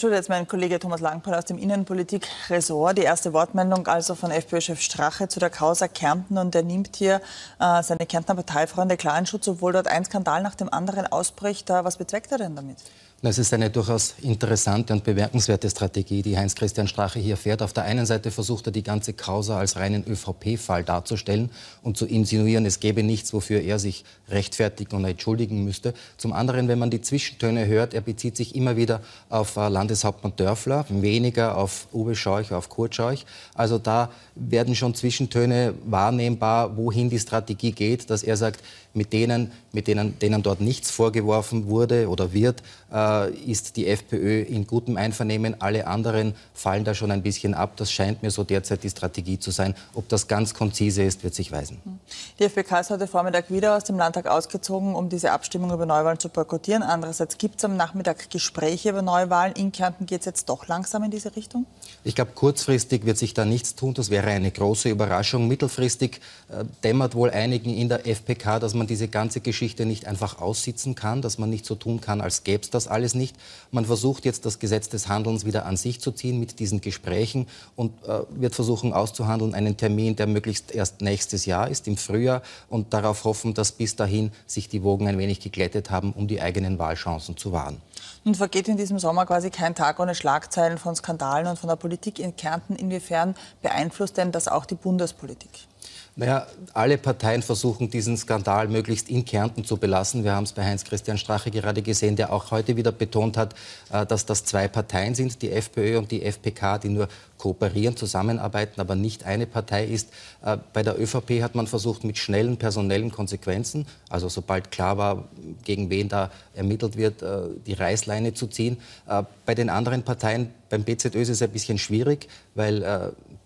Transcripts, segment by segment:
Entschuldigt jetzt mein Kollege Thomas Langpal aus dem Innenpolitik-Ressort. Die erste Wortmeldung also von FPÖ-Chef Strache zu der Causa Kärnten und er nimmt hier äh, seine Kärntner Parteifreunde klar in Schutz, obwohl dort ein Skandal nach dem anderen ausbricht. Äh, was bezweckt er denn damit? Es ist eine durchaus interessante und bemerkenswerte Strategie, die Heinz-Christian Strache hier fährt. Auf der einen Seite versucht er, die ganze Causa als reinen ÖVP-Fall darzustellen und zu insinuieren, es gäbe nichts, wofür er sich rechtfertigen und entschuldigen müsste. Zum anderen, wenn man die Zwischentöne hört, er bezieht sich immer wieder auf äh, Landeshauptmann Dörfler, weniger auf Uwe Scheuch, auf Kurt Scheuch. Also da werden schon Zwischentöne wahrnehmbar, wohin die Strategie geht, dass er sagt, mit denen, mit denen, denen dort nichts vorgeworfen wurde oder wird, äh, äh, ist die FPÖ in gutem Einvernehmen, alle anderen fallen da schon ein bisschen ab. Das scheint mir so derzeit die Strategie zu sein. Ob das ganz konzise ist, wird sich weisen. Die FPK ist heute Vormittag wieder aus dem Landtag ausgezogen, um diese Abstimmung über Neuwahlen zu boykottieren. Andererseits gibt es am Nachmittag Gespräche über Neuwahlen. In Kärnten geht es jetzt doch langsam in diese Richtung? Ich glaube, kurzfristig wird sich da nichts tun. Das wäre eine große Überraschung. Mittelfristig äh, dämmert wohl einigen in der FPK, dass man diese ganze Geschichte nicht einfach aussitzen kann, dass man nicht so tun kann, als gäbe es das alles alles nicht. Man versucht jetzt das Gesetz des Handelns wieder an sich zu ziehen mit diesen Gesprächen und äh, wird versuchen auszuhandeln einen Termin, der möglichst erst nächstes Jahr ist, im Frühjahr, und darauf hoffen, dass bis dahin sich die Wogen ein wenig geglättet haben, um die eigenen Wahlchancen zu wahren. Nun vergeht in diesem Sommer quasi kein Tag ohne Schlagzeilen von Skandalen und von der Politik in Kärnten. Inwiefern beeinflusst denn das auch die Bundespolitik? Naja, alle Parteien versuchen, diesen Skandal möglichst in Kärnten zu belassen. Wir haben es bei Heinz-Christian Strache gerade gesehen, der auch heute wieder betont hat, äh, dass das zwei Parteien sind, die FPÖ und die FPK, die nur kooperieren, zusammenarbeiten, aber nicht eine Partei ist. Äh, bei der ÖVP hat man versucht, mit schnellen personellen Konsequenzen, also sobald klar war, gegen wen da ermittelt wird, äh, die Reißleine zu ziehen. Bei den anderen Parteien, beim BZÖ ist es ein bisschen schwierig, weil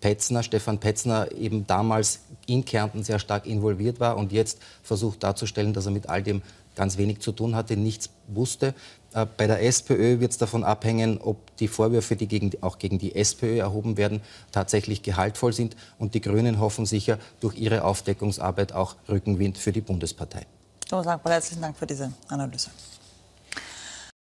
Petzner, Stefan Petzner eben damals in Kärnten sehr stark involviert war und jetzt versucht darzustellen, dass er mit all dem ganz wenig zu tun hatte, nichts wusste. Äh, bei der SPÖ wird es davon abhängen, ob die Vorwürfe, die gegen, auch gegen die SPÖ erhoben werden, tatsächlich gehaltvoll sind. Und die Grünen hoffen sicher durch ihre Aufdeckungsarbeit auch Rückenwind für die Bundespartei. Thomas Langbeil, herzlichen Dank für diese Analyse.